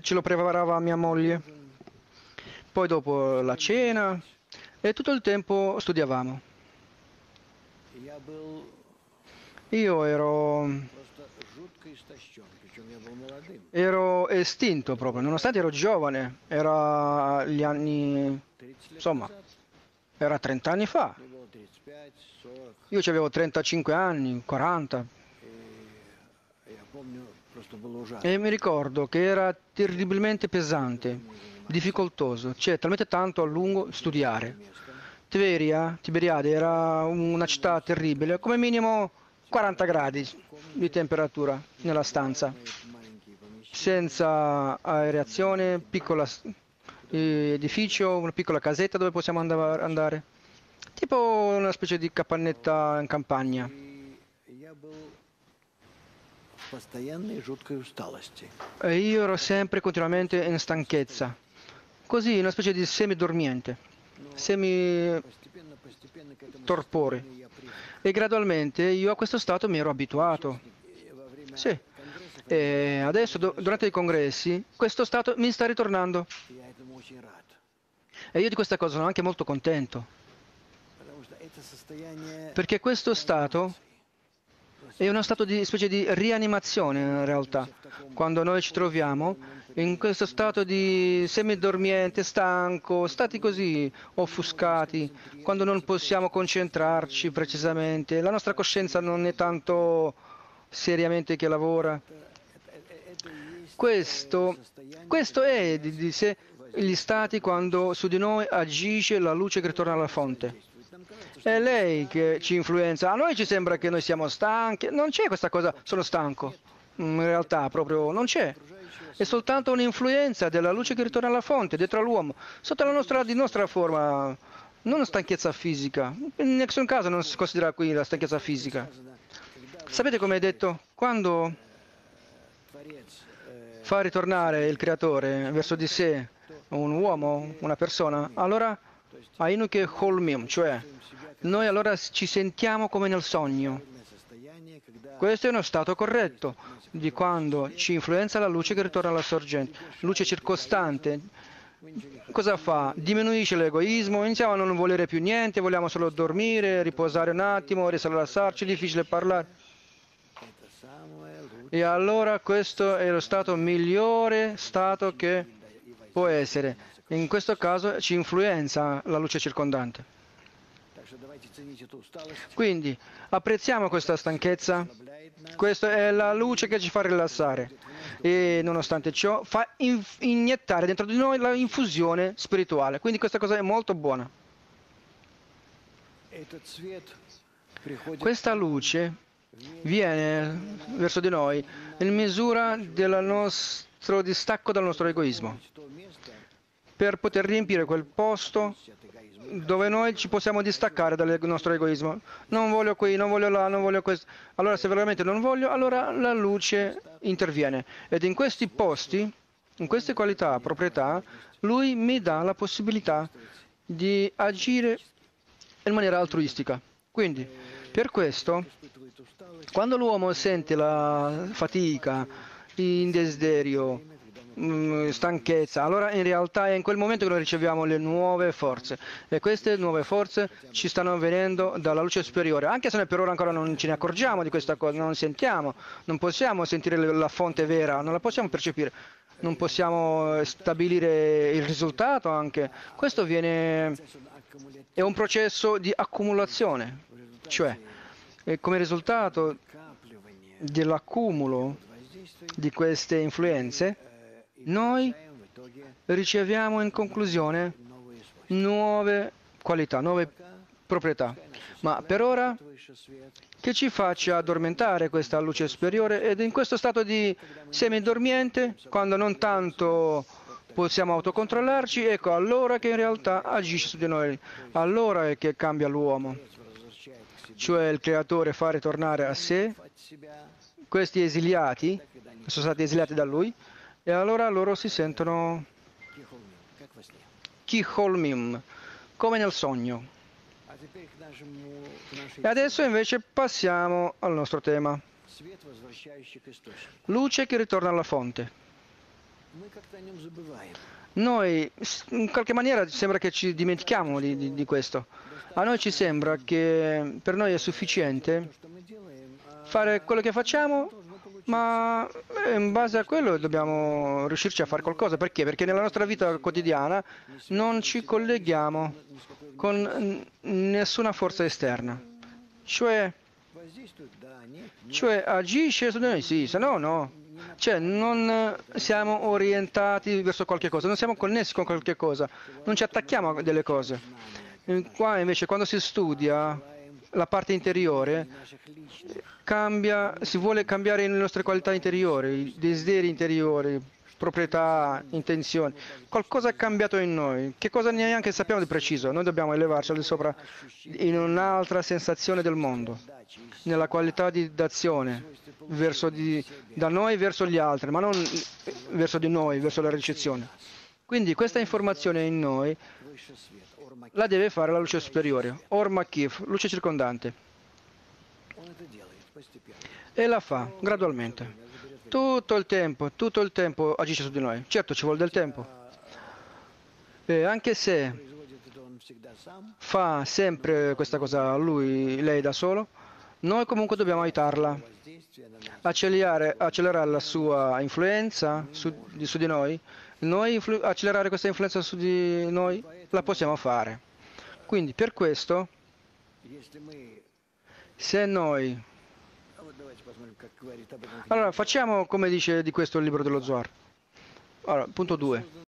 ce lo preparava mia moglie. Poi dopo la cena e tutto il tempo studiavamo. Io ero, ero estinto proprio, nonostante ero giovane, era gli anni, insomma, era 30 anni fa. Io avevo 35 anni, 40. E mi ricordo che era terribilmente pesante, difficoltoso, cioè talmente tanto a lungo studiare. Tiberia, Tiberiade era una città terribile, come minimo 40 gradi di temperatura nella stanza, senza aereazione, piccolo edificio, una piccola casetta dove possiamo andare, tipo una specie di capannetta in campagna. E Io ero sempre continuamente in stanchezza, così una specie di semidormiente, semi torpore. E gradualmente io a questo stato mi ero abituato. Э, sì. E э, adesso, durante i congressi, questo stato mi sta ritornando. E io di questa cosa sono anche molto contento. Perché questo stato è uno stato di specie di rianimazione in realtà. Quando noi ci troviamo in questo stato di semidormiente, stanco, stati così offuscati, quando non possiamo concentrarci precisamente, la nostra coscienza non è tanto seriamente che lavora. Questo, questo è di, di sé gli stati quando su di noi agisce la luce che ritorna alla fonte è lei che ci influenza. A noi ci sembra che noi siamo stanchi, non c'è questa cosa, sono stanco. Mm, in realtà proprio non c'è. È soltanto un'influenza della luce che ritorna alla fonte, dietro all'uomo, sotto la nostra, di nostra forma, non stanchezza fisica. In nessun caso non si considera qui la stanchezza fisica. Sapete come è detto? Quando fa ritornare il creatore verso di sé un uomo, una persona, allora a ah, Inuke Holmim, cioè noi allora ci sentiamo come nel sogno. Questo è uno stato corretto di quando ci influenza la luce che ritorna alla sorgente, luce circostante. Cosa fa? Diminuisce l'egoismo, iniziamo a non volere più niente, vogliamo solo dormire, riposare un attimo, rilassarci, è difficile parlare. E allora questo è lo stato migliore stato che può essere in questo caso ci influenza la luce circondante. Quindi apprezziamo questa stanchezza, questa è la luce che ci fa rilassare e nonostante ciò fa iniettare dentro di noi l'infusione spirituale, quindi questa cosa è molto buona. Questa luce viene verso di noi in misura del nostro distacco dal nostro egoismo per poter riempire quel posto dove noi ci possiamo distaccare dal nostro egoismo. Non voglio qui, non voglio là, non voglio questo. Allora se veramente non voglio, allora la luce interviene. Ed in questi posti, in queste qualità, proprietà, lui mi dà la possibilità di agire in maniera altruistica. Quindi, per questo, quando l'uomo sente la fatica, il desiderio, Mm, stanchezza. Allora in realtà è in quel momento che noi riceviamo le nuove forze e queste nuove forze ci stanno venendo dalla luce superiore, anche se noi per ora ancora non ce ne accorgiamo di questa cosa, non sentiamo, non possiamo sentire la fonte vera, non la possiamo percepire, non possiamo eh, stabilire il risultato anche. Questo viene, è un processo di accumulazione, cioè come risultato dell'accumulo di queste influenze noi riceviamo in conclusione nuove qualità, nuove proprietà. Ma per ora che ci faccia addormentare questa luce superiore ed in questo stato di semidormiente, quando non tanto possiamo autocontrollarci, ecco allora che in realtà agisce su di noi, allora è che cambia l'uomo, cioè il creatore fa ritornare a sé questi esiliati, sono stati esiliati da lui, e allora loro si sentono Kiholmim, come nel sogno. E adesso invece passiamo al nostro tema. Luce che ritorna alla fonte. Noi in qualche maniera sembra che ci dimentichiamo di, di, di questo. A noi ci sembra che per noi è sufficiente fare quello che facciamo, ma e eh, in base a quello dobbiamo riuscirci a fare qualcosa. Perché? Perché nella nostra vita quotidiana non ci colleghiamo con nessuna forza esterna. Cioè, cioè agisce su di noi, sì, se no no. Cioè non siamo orientati verso qualche cosa, non siamo connessi con qualche cosa, non ci attacchiamo a delle cose. Eh, qua invece quando si studia la parte interiore cambia, si vuole cambiare le nostre qualità interiori, i desideri interiori, proprietà, intenzioni. Qualcosa è cambiato in noi, che cosa neanche sappiamo di preciso. Noi dobbiamo elevarci al di sopra in un'altra sensazione del mondo, nella qualità di d'azione verso di, da noi verso gli altri, ma non verso di noi, verso la ricezione. Quindi questa informazione in noi la deve fare la luce superiore, Orma Kif, luce circondante. E la fa gradualmente. Tutto il tempo, tutto il tempo agisce su di noi. Certo ci vuole del tempo. E anche se fa sempre questa cosa lui, lei da solo, noi comunque dobbiamo aiutarla, accelerare, accelerare la sua influenza su, su di noi noi accelerare questa influenza su di noi la possiamo fare. Quindi per questo, se noi... Allora, facciamo come dice di questo il libro dello Zohar. Allora, punto 2.